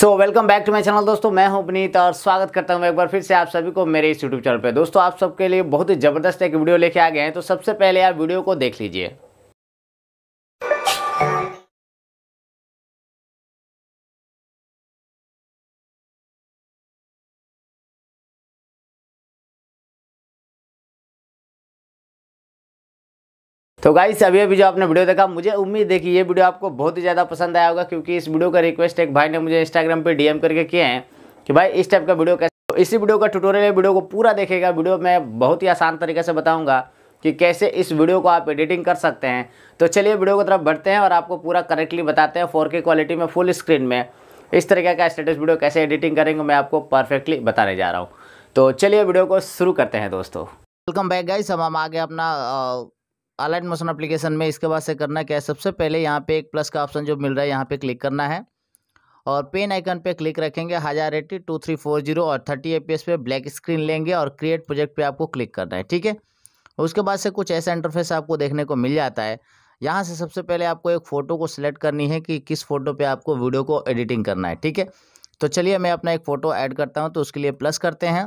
So welcome back to my channel दोस्तों मैं हूं अपनीत और स्वागत करता हूं एक बार फिर से आप सभी को मेरे इस यूट्यूब चैनल पे दोस्तों आप सबके लिए बहुत ही ज़बरदस्त एक वीडियो लेके आ गए हैं तो सबसे पहले आप वीडियो को देख लीजिए तो गाइस अभी अभी जो आपने वीडियो देखा मुझे उम्मीद है कि ये वीडियो आपको बहुत ही ज़्यादा पसंद आया होगा क्योंकि इस वीडियो का रिक्वेस्ट एक भाई ने मुझे इंस्टाग्राम पर डीएम करके किए हैं कि भाई इस टाइप का वीडियो कैसे तो इसी वीडियो का ट्यूटोरियल वीडियो को पूरा देखेगा वीडियो मैं बहुत ही आसान तरीके से बताऊँगा कि कैसे इस वीडियो को आप एडिटिंग कर सकते हैं तो चलिए वीडियो की तरफ बढ़ते हैं और आपको पूरा करेक्टली बताते हैं फोर क्वालिटी में फुल स्क्रीन में इस तरीके का स्टेटस वीडियो कैसे एडिटिंग करेंगे मैं आपको परफेक्टली बताने जा रहा हूँ तो चलिए वीडियो को शुरू करते हैं दोस्तों वेलकम बैक गाइस अब हम आगे अपना आलाइन मोशन अप्लीकेशन में इसके बाद से करना क्या है सबसे पहले यहाँ पे एक प्लस का ऑप्शन जो मिल रहा है यहाँ पे क्लिक करना है और पेन आइकन पे क्लिक रखेंगे हज़ार eighty two three four zero और थर्टी ए पे ब्लैक स्क्रीन लेंगे और क्रिएट प्रोजेक्ट पे आपको क्लिक करना है ठीक है उसके बाद से कुछ ऐसा इंटरफेस आपको देखने को मिल जाता है यहाँ से सबसे पहले आपको एक फ़ोटो को सिलेक्ट करनी है कि किस फ़ोटो पर आपको वीडियो को एडिटिंग करना है ठीक है तो चलिए मैं अपना एक फ़ोटो ऐड करता हूँ तो उसके लिए प्लस करते हैं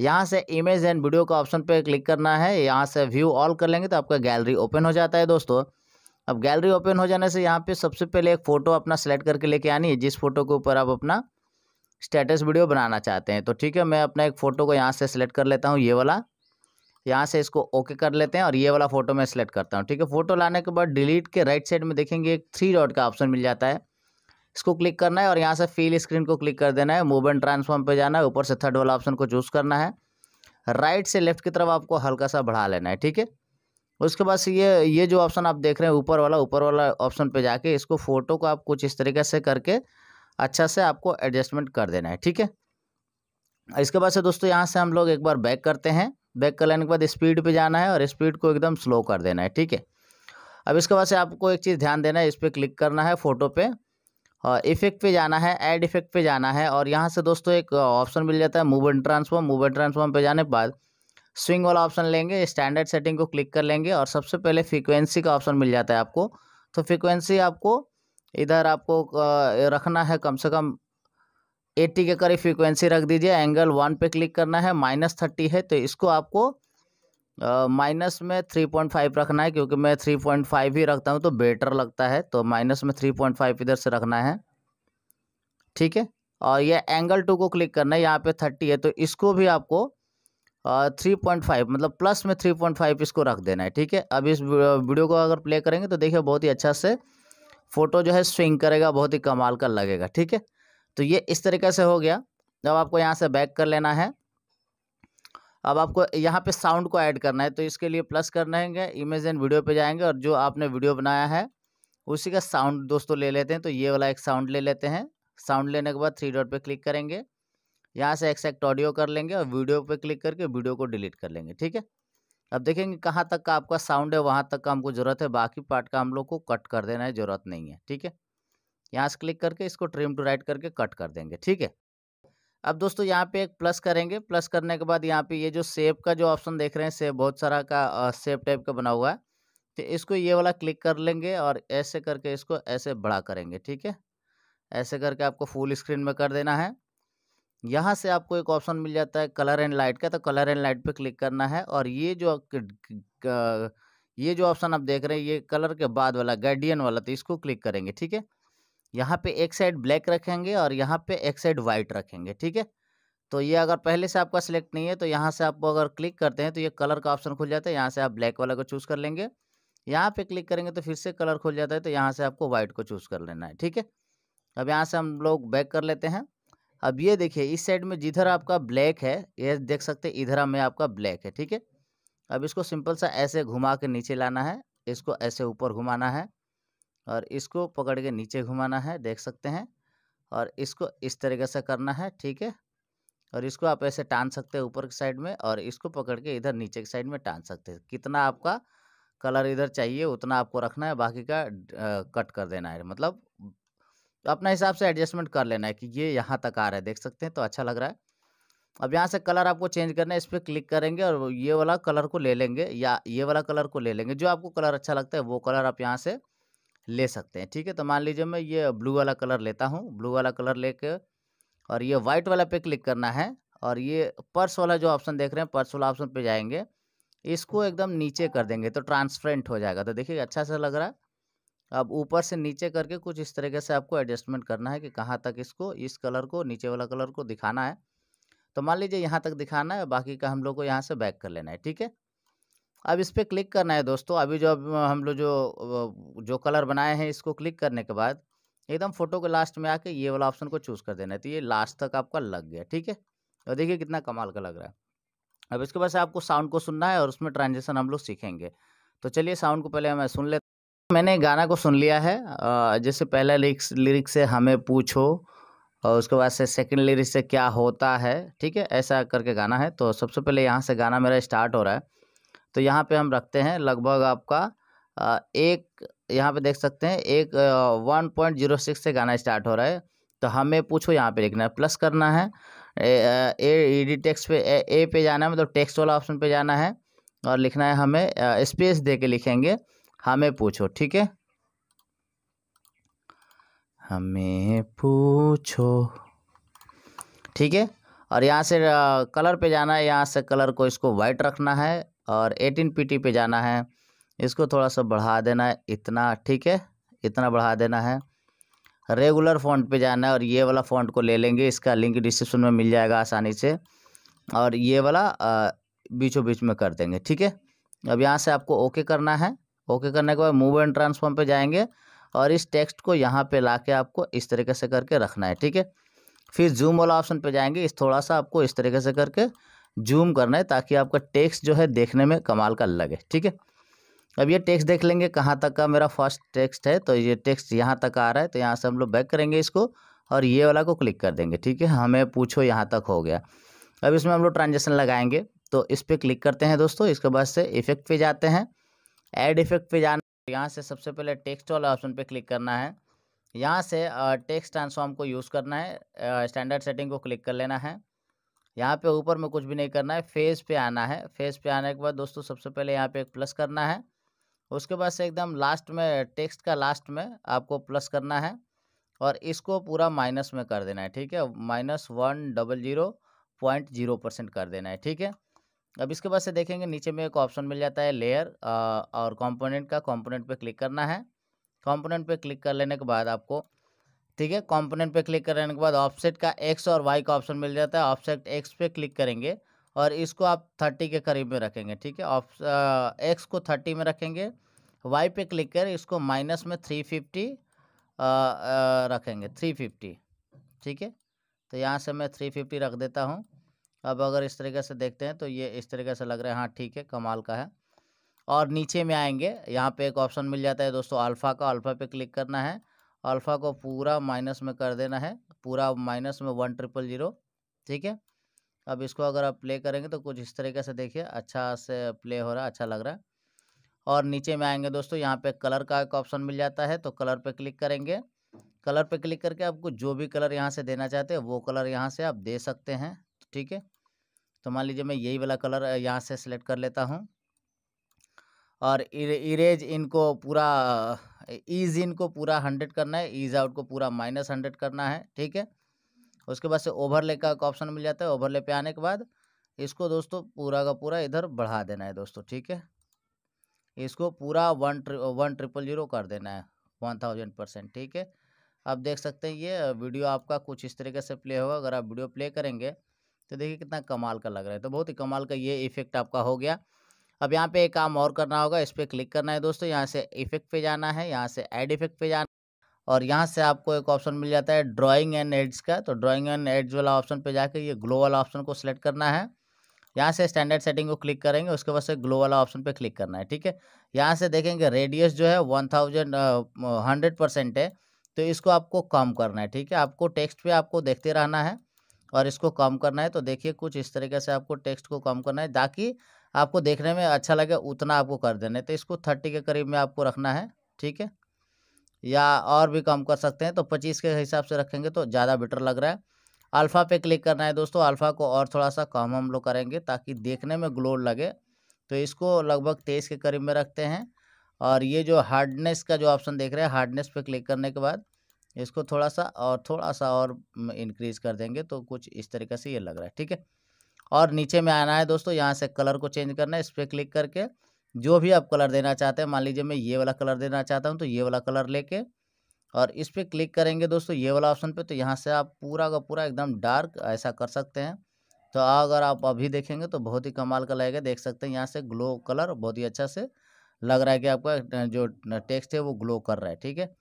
यहाँ से इमेज एंड वीडियो का ऑप्शन पे क्लिक करना है यहाँ से व्यू ऑल कर लेंगे तो आपका गैलरी ओपन हो जाता है दोस्तों अब गैलरी ओपन हो जाने से यहाँ पे सबसे पहले एक फ़ोटो अपना सेलेक्ट करके लेके आनी है जिस फोटो के ऊपर आप अपना स्टेटस वीडियो बनाना चाहते हैं तो ठीक है मैं अपना एक फ़ोटो को यहाँ से सेलेक्ट कर लेता हूँ ये वाला यहाँ से इसको ओके कर लेते हैं और ये वाला फ़ोटो मैं सेलेक्ट करता हूँ ठीक है फ़ोटो लाने के बाद डिलीट के राइट साइड में देखेंगे एक थ्री डॉट का ऑप्शन मिल जाता है इसको क्लिक करना है और यहाँ से फील स्क्रीन को क्लिक कर देना है मूव एंड ट्रांसफॉर्म पे जाना है ऊपर से थर्ड वाला ऑप्शन को चूज़ करना है राइट से लेफ्ट की तरफ आपको हल्का सा बढ़ा लेना है ठीक है उसके बाद ये ये जो ऑप्शन आप देख रहे हैं ऊपर वाला ऊपर वाला ऑप्शन पे जाके इसको फ़ोटो को आप कुछ इस तरीके से करके अच्छा से आपको एडजस्टमेंट कर देना है ठीक है इसके बाद से दोस्तों यहाँ से हम लोग एक बार बैक करते हैं बैक कर लेने के बाद स्पीड पे जाना है और स्पीड को एकदम स्लो कर देना है ठीक है अब इसके बाद से आपको एक चीज़ ध्यान देना है इस पर क्लिक करना है फ़ोटो पे इफेक्ट पे जाना है ऐड इफेक्ट पे जाना है और यहाँ से दोस्तों एक ऑप्शन मिल जाता है move and transform move and transform पे जाने के बाद स्विंग वाला ऑप्शन लेंगे स्टैंडर्ड सेटिंग को क्लिक कर लेंगे और सबसे पहले फ्रिक्वेंसी का ऑप्शन मिल जाता है आपको तो फ्रिक्वेंसी आपको इधर आपको रखना है कम से कम एट्टी के करीब फ्रिक्वेंसी रख दीजिए एंगल वन पे क्लिक करना है माइनस थर्टी है तो इसको आपको माइनस में थ्री पॉइंट फाइव रखना है क्योंकि मैं थ्री पॉइंट फाइव ही रखता हूँ तो बेटर लगता है तो माइनस में थ्री पॉइंट फाइव इधर से रखना है ठीक है और ये एंगल टू को क्लिक करना है यहाँ पे थर्टी है तो इसको भी आपको थ्री पॉइंट फाइव मतलब प्लस में थ्री पॉइंट फाइव इसको रख देना है ठीक है अब इस वीडियो को अगर प्ले करेंगे तो देखिए बहुत ही अच्छा से फ़ोटो जो है स्विंग करेगा बहुत ही कमाल का लगेगा ठीक है तो ये इस तरीके से हो गया जब आपको यहाँ से बैक कर लेना है अब आपको यहाँ पे साउंड को ऐड करना है तो इसके लिए प्लस करना है इमेज एंड वीडियो पे जाएंगे और जो आपने वीडियो बनाया है उसी का साउंड दोस्तों ले लेते हैं तो ये वाला एक साउंड ले लेते हैं साउंड लेने के बाद थ्री डॉट पे क्लिक करेंगे यहाँ से एक्सैक्ट ऑडियो कर लेंगे और वीडियो पे क्लिक करके वीडियो को डिलीट कर लेंगे ठीक है अब देखेंगे कहाँ तक का आपका साउंड है वहाँ तक का हमको ज़रूरत है बाकी पार्ट का हम लोग को कट कर देना है ज़रूरत नहीं है ठीक है यहाँ से क्लिक करके इसको ट्रिम टू राइट करके कट कर देंगे ठीक है अब दोस्तों यहाँ पे एक प्लस करेंगे प्लस करने के बाद यहाँ पे ये जो सेव का जो ऑप्शन देख रहे हैं सेव बहुत सारा का सेव टाइप का बना हुआ है तो इसको ये वाला क्लिक कर लेंगे और ऐसे करके इसको ऐसे बड़ा करेंगे ठीक है ऐसे करके आपको फुल स्क्रीन में कर देना है यहाँ से आपको एक ऑप्शन मिल जाता है कलर एंड लाइट का तो कलर एंड लाइट पर क्लिक करना है और ये जो ये जो ऑप्शन आप देख रहे हैं ये कलर के बाद वाला गार्डियन वाला तो इसको क्लिक करेंगे ठीक है यहाँ पे एक साइड ब्लैक रखेंगे और यहाँ पे एक साइड वाइट रखेंगे ठीक है तो ये अगर पहले से आपका सिलेक्ट नहीं है तो यहाँ से आप अगर क्लिक करते हैं तो ये कलर का ऑप्शन खुल जाता है यहाँ से आप ब्लैक वाला को चूज़ कर लेंगे यहाँ पे क्लिक करेंगे तो फिर से कलर खुल जाता है तो यहाँ से आपको वाइट को चूज़ कर लेना है ठीक है अब यहाँ से हम लोग बैक कर लेते हैं अब ये देखिए इस साइड में जिधर आपका ब्लैक है ये देख सकते हैं इधर में आपका ब्लैक है ठीक है अब इसको सिंपल सा ऐसे घुमा के नीचे लाना है इसको ऐसे ऊपर घुमाना है और इसको पकड़ के नीचे घुमाना है देख सकते हैं और इसको इस तरीके से करना है ठीक है और इसको आप ऐसे टान सकते हैं ऊपर की साइड में और इसको पकड़ के इधर नीचे की साइड में टान सकते हैं कितना आपका कलर इधर चाहिए उतना आपको रखना है बाकी का कट कर देना है मतलब तो अपना हिसाब से एडजस्टमेंट कर लेना है कि ये यहाँ तक आ रहा है देख सकते हैं तो अच्छा लग रहा है अब यहाँ से कलर आपको चेंज करना है इस पर क्लिक करेंगे और ये वाला कलर को ले लेंगे या ये वाला कलर को ले लेंगे जो आपको कलर अच्छा लगता है वो कलर आप यहाँ से ले सकते हैं ठीक है तो मान लीजिए मैं ये ब्लू वाला कलर लेता हूँ ब्लू वाला कलर लेके और ये वाइट वाला पे क्लिक करना है और ये पर्स वाला जो ऑप्शन देख रहे हैं पर्स वाला ऑप्शन पे जाएंगे इसको हम्म। एकदम नीचे कर देंगे तो ट्रांसपेरेंट हो जाएगा तो देखिए अच्छा सा लग रहा है अब ऊपर से नीचे करके कुछ इस तरीके से आपको एडजस्टमेंट करना है कि कहाँ तक इसको इस कलर को नीचे वाला कलर को दिखाना है तो मान लीजिए यहाँ तक दिखाना है बाकी का हम लोग को यहाँ से बैक कर लेना है ठीक है अब इस पर क्लिक करना है दोस्तों अभी जो अब हम लोग जो जो कलर बनाए हैं इसको क्लिक करने के बाद एकदम फोटो के लास्ट में आके ये वाला ऑप्शन को चूज़ कर देना है तो ये लास्ट तक आपका लग गया ठीक है और देखिए कितना कमाल का लग रहा है अब इसके बाद से आपको साउंड को सुनना है और उसमें ट्रांजेक्शन हम लोग सीखेंगे तो चलिए साउंड को पहले मैं सुन लेता मैंने गाना को सुन लिया है जैसे पहला लिरिक्स लिरिक्स से हमें पूछो और उसके बाद से सेकंड लिरिक्स से क्या होता है ठीक है ऐसा करके गाना है तो सबसे पहले यहाँ से गाना मेरा स्टार्ट हो रहा है तो यहाँ पे हम रखते हैं लगभग आपका एक यहाँ पे देख सकते हैं एक वन पॉइंट जीरो सिक्स से गाना स्टार्ट हो रहा है तो हमें पूछो यहाँ पे लिखना है प्लस करना है ए ई डी टेक्स्ट पे ए, ए पे जाना है मतलब टेक्स्ट वाला ऑप्शन पे जाना है और लिखना है हमें स्पेस दे के लिखेंगे हमें पूछो ठीक है हमें पूछो ठीक है और यहाँ से कलर पे जाना है यहाँ से कलर को इसको वाइट रखना है और एटीन पी पे जाना है इसको थोड़ा सा बढ़ा देना है इतना ठीक है इतना बढ़ा देना है रेगुलर फ़ॉन्ट पे जाना है और ये वाला फ़ॉन्ट को ले लेंगे इसका लिंक डिस्क्रिप्शन में मिल जाएगा आसानी से और ये वाला बीचों बीच में कर देंगे ठीक है अब यहाँ से आपको ओके करना है ओके करने के बाद मूव एंड ट्रांसफॉर्म पे जाएंगे और इस टेक्स्ट को यहाँ पे ला के आपको इस तरीके से करके रखना है ठीक है फिर जूम वाला ऑप्शन पे जाएंगे इस थोड़ा सा आपको इस तरीके से करके जूम करना है ताकि आपका टेक्स्ट जो है देखने में कमाल का लगे ठीक है अब ये टेक्स्ट देख लेंगे कहाँ तक का मेरा फर्स्ट टेक्स्ट है तो ये टेक्स्ट यहाँ तक आ रहा है तो यहाँ से हम लोग बैक करेंगे इसको और ये वाला को क्लिक कर देंगे ठीक है हमें पूछो यहाँ तक हो गया अब इसमें हम लोग ट्रांजेक्शन लगाएंगे तो इस पर क्लिक करते हैं दोस्तों इसके बाद से इफेक्ट पे जाते हैं ऐड इफेक्ट पे जाना यहाँ से सबसे पहले टेक्स्ट वाला ऑप्शन पे क्लिक करना है यहाँ से टेक्स्ट ट्रांसफॉर्म को यूज़ करना है स्टैंडर्ड सेटिंग को क्लिक कर लेना है यहाँ पे ऊपर में कुछ भी नहीं करना है फेस पे आना है फेस पे आने के बाद दोस्तों सबसे पहले यहाँ पे एक प्लस करना है उसके बाद से एकदम लास्ट में टेक्स्ट का लास्ट में आपको प्लस करना है और इसको पूरा माइनस में कर देना है ठीक है minus one double zero point zero percent कर देना है ठीक है अब इसके बाद से देखेंगे नीचे में एक ऑप्शन मिल जाता है लेयर और कॉम्पोनेंट का कॉम्पोनेंट पर क्लिक करना है कॉम्पोनेंट पर क्लिक कर लेने के बाद आपको ठीक है कंपोनेंट पे क्लिक करने के बाद ऑफसेट का एक्स और वाई का ऑप्शन मिल जाता है ऑफसेट एक्स पे क्लिक करेंगे और इसको आप थर्टी के करीब में रखेंगे ठीक है ऑफ एक्स को थर्टी में रखेंगे वाई पे क्लिक कर इसको माइनस में थ्री फिफ्टी रखेंगे थ्री फिफ्टी ठीक है तो यहाँ से मैं थ्री फिफ्टी रख देता हूँ अब अगर इस तरीके से देखते हैं तो ये इस तरीके से लग रहा है हाँ ठीक है कमाल का है और नीचे में आएंगे यहाँ पे एक ऑप्शन मिल जाता है दोस्तों अल्फ़ा का अल्फ़ा पे क्लिक करना है अल्फ़ा को पूरा माइनस में कर देना है पूरा माइनस में वन ट्रिपल जीरो ठीक है अब इसको अगर आप प्ले करेंगे तो कुछ इस तरीके से देखिए अच्छा से प्ले हो रहा है अच्छा लग रहा है और नीचे में आएंगे दोस्तों यहाँ पे कलर का एक ऑप्शन मिल जाता है तो कलर पे क्लिक करेंगे कलर पे क्लिक करके आपको जो भी कलर यहाँ से देना चाहते हैं वो कलर यहाँ से आप दे सकते हैं ठीक है तो मान लीजिए मैं यही वाला कलर यहाँ से सिलेक्ट कर लेता हूँ और इरेज इनको पूरा ईज इन को पूरा हंड्रेड करना है ईज आउट को पूरा माइनस हंड्रेड करना है ठीक है उसके बाद से ओवरले का ऑप्शन मिल जाता है ओवरले पे आने के बाद इसको दोस्तों पूरा का पूरा इधर बढ़ा देना है दोस्तों ठीक है इसको पूरा वन ट्रि वन ट्रिपल जीरो कर देना है वन थाउजेंड परसेंट ठीक है आप देख सकते हैं ये वीडियो आपका कुछ इस तरीके से प्ले होगा अगर आप वीडियो प्ले करेंगे तो देखिए कितना कमाल का लग रहा है तो बहुत ही कमाल का ये इफेक्ट आपका हो गया अब यहाँ पे एक काम और करना होगा इस पर क्लिक करना है दोस्तों यहाँ से इफेक्ट पे जाना है यहाँ से एड इफेक्ट पे जाना और यहाँ से आपको एक ऑप्शन मिल जाता है ड्राइंग एंड एड्स का तो ड्राइंग एंड एड्स वाला ऑप्शन पे जाकर ये ग्लो वाला ऑप्शन को सिलेक्ट करना है यहाँ से स्टैंडर्ड सेटिंग को क्लिक करेंगे उसके बाद से ग्लो वाला ऑप्शन पे क्लिक करना है ठीक है यहाँ से देखेंगे रेडियस जो है वन थाउजेंड हंड्रेड परसेंट है तो इसको आपको कम करना है ठीक है आपको टेक्स्ट पे आपको देखते रहना है और इसको कम करना है तो देखिए कुछ इस तरीके से आपको टेक्स्ट को कम करना है ताकि आपको देखने में अच्छा लगे उतना आपको कर देना है तो इसको थर्टी के करीब में आपको रखना है ठीक है या और भी कम कर सकते हैं तो पच्चीस के हिसाब से रखेंगे तो ज़्यादा बेटर लग रहा है अल्फ़ा पे क्लिक करना है दोस्तों अल्फ़ा को और थोड़ा सा कम हम लोग करेंगे ताकि देखने में ग्लो लगे तो इसको लगभग तेईस के करीब में रखते हैं और ये जो हार्डनेस का जो ऑप्शन देख रहे हैं हार्डनेस पे क्लिक करने के बाद इसको थोड़ा सा और थोड़ा सा और इंक्रीज़ कर देंगे तो कुछ इस तरीके से ये लग रहा है ठीक है और नीचे में आना है दोस्तों यहाँ से कलर को चेंज करना है इस पर क्लिक करके जो भी आप कलर देना चाहते हैं मान लीजिए मैं ये वाला कलर देना चाहता हूँ तो ये वाला कलर लेके और इस पर क्लिक करेंगे दोस्तों ये वाला ऑप्शन पे तो यहाँ से आप पूरा का पूरा एकदम डार्क ऐसा कर सकते हैं तो अगर आप अभी देखेंगे तो बहुत ही कमाल का लगेगा देख सकते हैं यहाँ से ग्लो कलर बहुत ही अच्छा से लग रहा है कि आपका जो टेक्स्ट है वो ग्लो कर रहा है ठीक है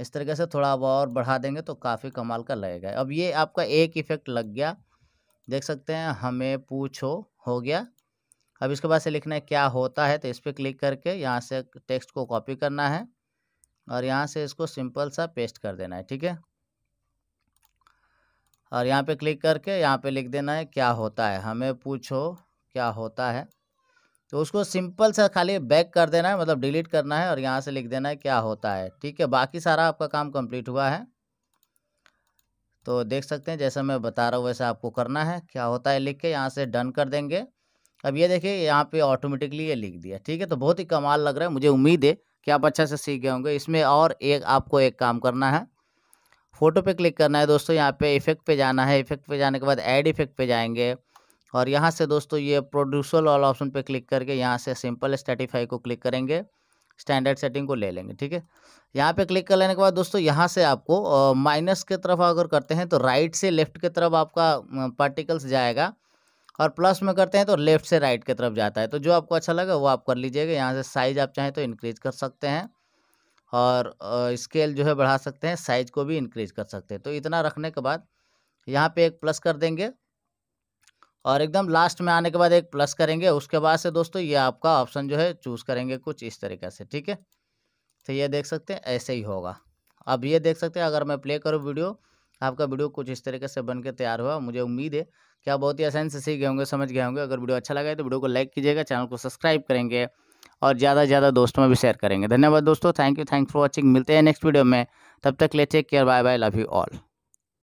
इस तरीके से थोड़ा आप और बढ़ा देंगे तो काफ़ी कमाल का लगेगा अब ये आपका एक इफेक्ट लग गया देख सकते हैं हमें पूछो हो गया अब इसके बाद से लिखना है क्या होता है तो इस पर क्लिक करके यहाँ से टेक्स्ट को कॉपी करना है और यहाँ से इसको सिंपल सा पेस्ट कर देना है ठीक है और यहाँ पे क्लिक करके यहाँ पे लिख देना है क्या होता है हमें पूछो क्या होता है तो उसको सिंपल सा खाली बैक कर देना है मतलब डिलीट करना है और यहाँ से लिख देना है क्या होता है ठीक है बाकी सारा आपका काम कम्प्लीट हुआ है तो देख सकते हैं जैसा मैं बता रहा हूँ वैसा आपको करना है क्या होता है लिख के यहाँ से डन कर देंगे अब ये देखिए यहाँ पे ऑटोमेटिकली ये लिख दिया ठीक है तो बहुत ही कमाल लग रहा है मुझे उम्मीद है कि आप अच्छा से सीख गए होंगे इसमें और एक आपको एक काम करना है फ़ोटो पे क्लिक करना है दोस्तों यहाँ पे इफेक्ट पे जाना है इफेक्ट पे जाने के बाद ऐड इफेक्ट पे जाएंगे और यहाँ से दोस्तों ये प्रोड्यूसर वाला ऑप्शन पे क्लिक करके यहाँ से सिंपल स्टेटिफाई को क्लिक करेंगे स्टैंडर्ड सेटिंग को ले लेंगे ठीक है यहाँ पे क्लिक कर लेने के बाद दोस्तों यहाँ से आपको माइनस के तरफ अगर करते हैं तो राइट से लेफ्ट की तरफ आपका पार्टिकल्स जाएगा और प्लस में करते हैं तो लेफ्ट से राइट की तरफ जाता है तो जो आपको अच्छा लगा वो आप कर लीजिएगा यहाँ से साइज आप चाहें तो इनक्रीज कर सकते हैं और स्केल जो है बढ़ा सकते हैं साइज को भी इंक्रीज कर सकते हैं तो इतना रखने के बाद यहाँ पे एक प्लस कर देंगे और एकदम लास्ट में आने के बाद एक प्लस करेंगे उसके बाद से दोस्तों ये आपका ऑप्शन जो है चूज़ करेंगे कुछ इस तरीके से ठीक है तो ये देख सकते हैं ऐसे ही होगा अब ये देख सकते हैं अगर मैं प्ले करूँ वीडियो आपका वीडियो कुछ इस तरीके से बन तैयार हुआ मुझे उम्मीद है कि आप बहुत ही आसानी से सीख गए होंगे समझ गए होंगे अगर वीडियो अच्छा लगा है तो वीडियो को लाइक कीजिएगा चैनल को सब्सक्राइब करेंगे और ज़्यादा से ज़्यादा दोस्तों में भी शेयर करेंगे धन्यवाद दोस्तों thank you thanks for watching मिलते हैं नेक्स्ट वीडियो में तब तक ले take care bye bye love you all